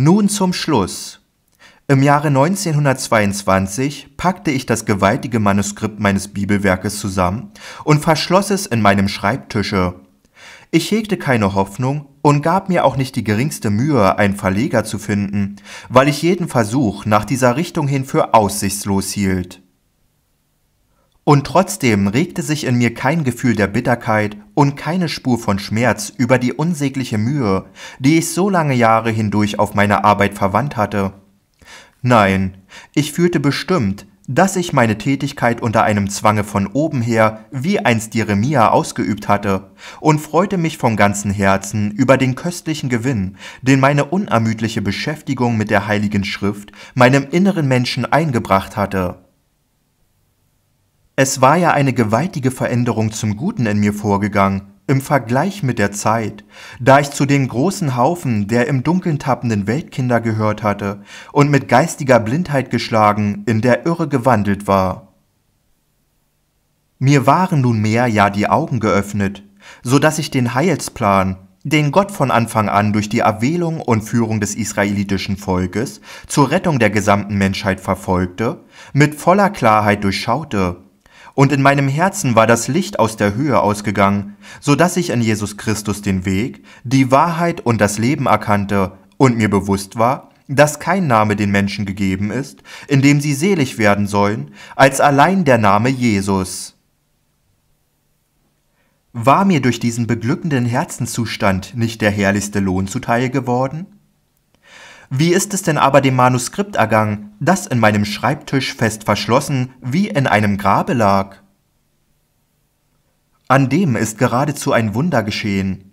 Nun zum Schluss. Im Jahre 1922 packte ich das gewaltige Manuskript meines Bibelwerkes zusammen und verschloss es in meinem Schreibtische. Ich hegte keine Hoffnung und gab mir auch nicht die geringste Mühe, einen Verleger zu finden, weil ich jeden Versuch nach dieser Richtung hin für aussichtslos hielt. Und trotzdem regte sich in mir kein Gefühl der Bitterkeit und keine Spur von Schmerz über die unsägliche Mühe, die ich so lange Jahre hindurch auf meine Arbeit verwandt hatte. Nein, ich fühlte bestimmt, dass ich meine Tätigkeit unter einem Zwange von oben her, wie einst Jeremia ausgeübt hatte, und freute mich vom ganzen Herzen über den köstlichen Gewinn, den meine unermüdliche Beschäftigung mit der Heiligen Schrift meinem inneren Menschen eingebracht hatte. Es war ja eine gewaltige Veränderung zum Guten in mir vorgegangen, im Vergleich mit der Zeit, da ich zu dem großen Haufen der im Dunkeln tappenden Weltkinder gehört hatte und mit geistiger Blindheit geschlagen in der Irre gewandelt war. Mir waren nunmehr ja die Augen geöffnet, so dass ich den Heilsplan, den Gott von Anfang an durch die Erwählung und Führung des israelitischen Volkes zur Rettung der gesamten Menschheit verfolgte, mit voller Klarheit durchschaute und in meinem Herzen war das Licht aus der Höhe ausgegangen, so dass ich in Jesus Christus den Weg, die Wahrheit und das Leben erkannte und mir bewusst war, dass kein Name den Menschen gegeben ist, in dem sie selig werden sollen, als allein der Name Jesus. War mir durch diesen beglückenden Herzenszustand nicht der herrlichste Lohn zuteil geworden? Wie ist es denn aber dem Manuskript ergangen, das in meinem Schreibtisch fest verschlossen wie in einem Grabe lag? An dem ist geradezu ein Wunder geschehen.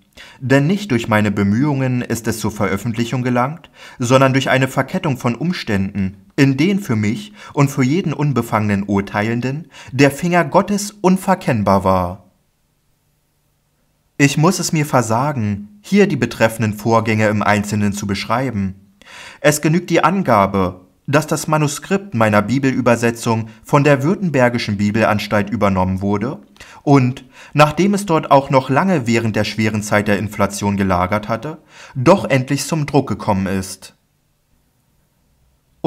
Denn nicht durch meine Bemühungen ist es zur Veröffentlichung gelangt, sondern durch eine Verkettung von Umständen, in denen für mich und für jeden unbefangenen Urteilenden der Finger Gottes unverkennbar war. Ich muss es mir versagen, hier die betreffenden Vorgänge im Einzelnen zu beschreiben. Es genügt die Angabe, dass das Manuskript meiner Bibelübersetzung von der Württembergischen Bibelanstalt übernommen wurde und, nachdem es dort auch noch lange während der schweren Zeit der Inflation gelagert hatte, doch endlich zum Druck gekommen ist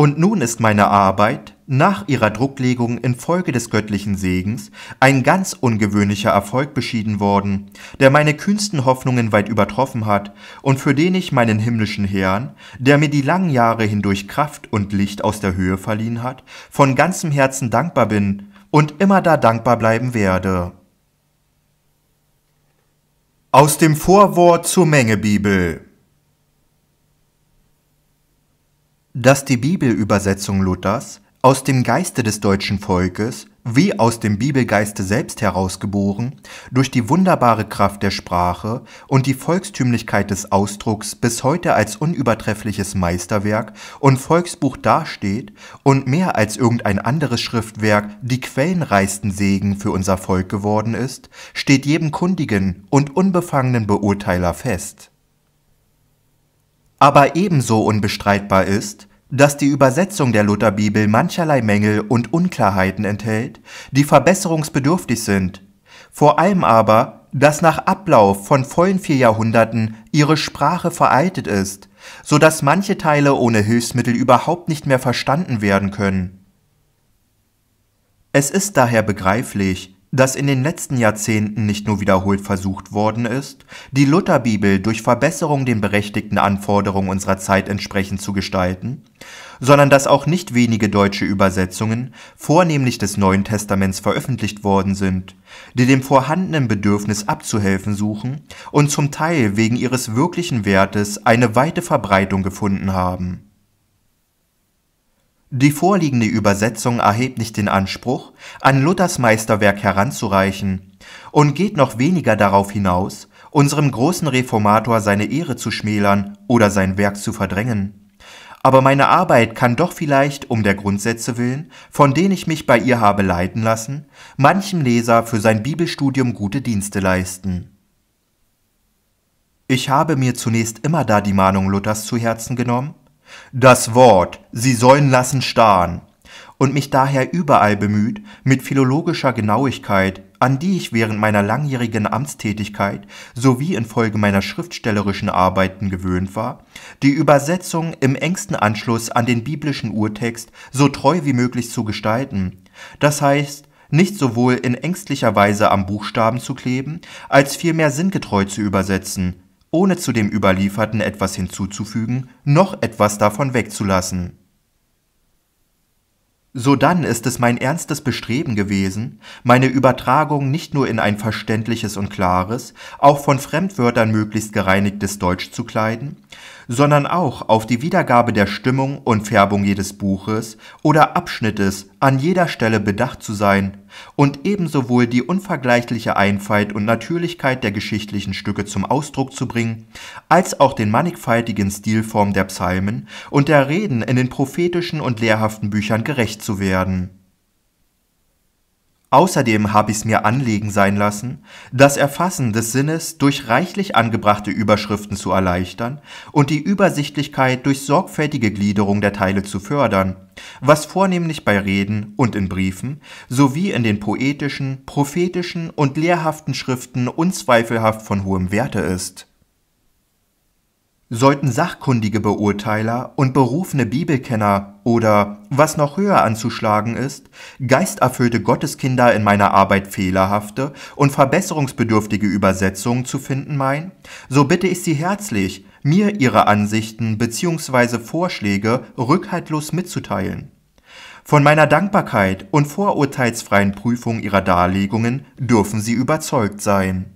und nun ist meine Arbeit, nach ihrer Drucklegung infolge des göttlichen Segens, ein ganz ungewöhnlicher Erfolg beschieden worden, der meine kühnsten Hoffnungen weit übertroffen hat und für den ich meinen himmlischen Herrn, der mir die langen Jahre hindurch Kraft und Licht aus der Höhe verliehen hat, von ganzem Herzen dankbar bin und immer da dankbar bleiben werde. Aus dem Vorwort zur Menge Bibel dass die Bibelübersetzung Luthers aus dem Geiste des deutschen Volkes, wie aus dem Bibelgeiste selbst herausgeboren, durch die wunderbare Kraft der Sprache und die Volkstümlichkeit des Ausdrucks bis heute als unübertreffliches Meisterwerk und Volksbuch dasteht und mehr als irgendein anderes Schriftwerk die quellenreichsten Segen für unser Volk geworden ist, steht jedem kundigen und unbefangenen Beurteiler fest. Aber ebenso unbestreitbar ist, dass die Übersetzung der Lutherbibel mancherlei Mängel und Unklarheiten enthält, die verbesserungsbedürftig sind, vor allem aber, dass nach Ablauf von vollen vier Jahrhunderten ihre Sprache veraltet ist, so dass manche Teile ohne Hilfsmittel überhaupt nicht mehr verstanden werden können. Es ist daher begreiflich, das in den letzten Jahrzehnten nicht nur wiederholt versucht worden ist, die Lutherbibel durch Verbesserung den berechtigten Anforderungen unserer Zeit entsprechend zu gestalten, sondern dass auch nicht wenige deutsche Übersetzungen, vornehmlich des Neuen Testaments, veröffentlicht worden sind, die dem vorhandenen Bedürfnis abzuhelfen suchen und zum Teil wegen ihres wirklichen Wertes eine weite Verbreitung gefunden haben die vorliegende Übersetzung erhebt nicht den Anspruch, an Luthers Meisterwerk heranzureichen und geht noch weniger darauf hinaus, unserem großen Reformator seine Ehre zu schmälern oder sein Werk zu verdrängen. Aber meine Arbeit kann doch vielleicht, um der Grundsätze willen, von denen ich mich bei ihr habe leiten lassen, manchem Leser für sein Bibelstudium gute Dienste leisten. Ich habe mir zunächst immer da die Mahnung Luthers zu Herzen genommen, das Wort sie sollen lassen starren, und mich daher überall bemüht, mit philologischer Genauigkeit, an die ich während meiner langjährigen Amtstätigkeit sowie infolge meiner schriftstellerischen Arbeiten gewöhnt war, die Übersetzung im engsten Anschluss an den biblischen Urtext so treu wie möglich zu gestalten, das heißt, nicht sowohl in ängstlicher Weise am Buchstaben zu kleben, als vielmehr sinngetreu zu übersetzen, ohne zu dem Überlieferten etwas hinzuzufügen noch etwas davon wegzulassen. Sodann ist es mein ernstes Bestreben gewesen, meine Übertragung nicht nur in ein verständliches und klares, auch von Fremdwörtern möglichst gereinigtes Deutsch zu kleiden, sondern auch auf die Wiedergabe der Stimmung und Färbung jedes Buches oder Abschnittes an jeder Stelle bedacht zu sein und ebenso wohl die unvergleichliche Einfalt und Natürlichkeit der geschichtlichen Stücke zum Ausdruck zu bringen, als auch den mannigfaltigen Stilform der Psalmen und der Reden in den prophetischen und lehrhaften Büchern gerecht zu werden Außerdem habe ich es mir anlegen sein lassen, das Erfassen des Sinnes durch reichlich angebrachte Überschriften zu erleichtern und die Übersichtlichkeit durch sorgfältige Gliederung der Teile zu fördern, was vornehmlich bei Reden und in Briefen sowie in den poetischen, prophetischen und lehrhaften Schriften unzweifelhaft von hohem Werte ist sollten sachkundige Beurteiler und berufene Bibelkenner oder, was noch höher anzuschlagen ist, geisterfüllte Gotteskinder in meiner Arbeit fehlerhafte und verbesserungsbedürftige Übersetzungen zu finden meinen, so bitte ich Sie herzlich, mir Ihre Ansichten bzw. Vorschläge rückhaltlos mitzuteilen. Von meiner Dankbarkeit und vorurteilsfreien Prüfung Ihrer Darlegungen dürfen Sie überzeugt sein.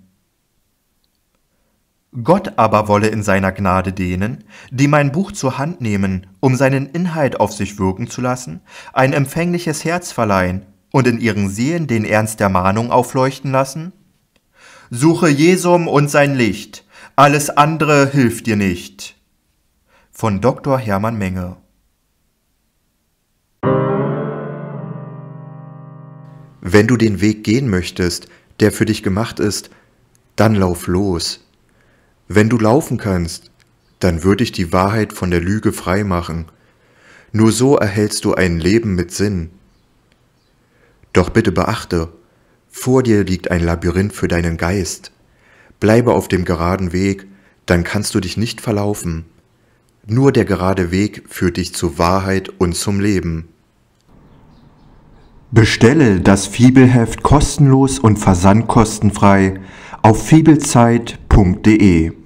Gott aber wolle in seiner Gnade denen, die mein Buch zur Hand nehmen, um seinen Inhalt auf sich wirken zu lassen, ein empfängliches Herz verleihen und in ihren Seelen den Ernst der Mahnung aufleuchten lassen? Suche Jesum und sein Licht, alles andere hilft dir nicht. Von Dr. Hermann Menge Wenn du den Weg gehen möchtest, der für dich gemacht ist, dann lauf los wenn du laufen kannst, dann würde ich die Wahrheit von der Lüge freimachen. Nur so erhältst du ein Leben mit Sinn. Doch bitte beachte, vor dir liegt ein Labyrinth für deinen Geist. Bleibe auf dem geraden Weg, dann kannst du dich nicht verlaufen. Nur der gerade Weg führt dich zur Wahrheit und zum Leben. Bestelle das Fibelheft kostenlos und versandkostenfrei auf fibelzeit.de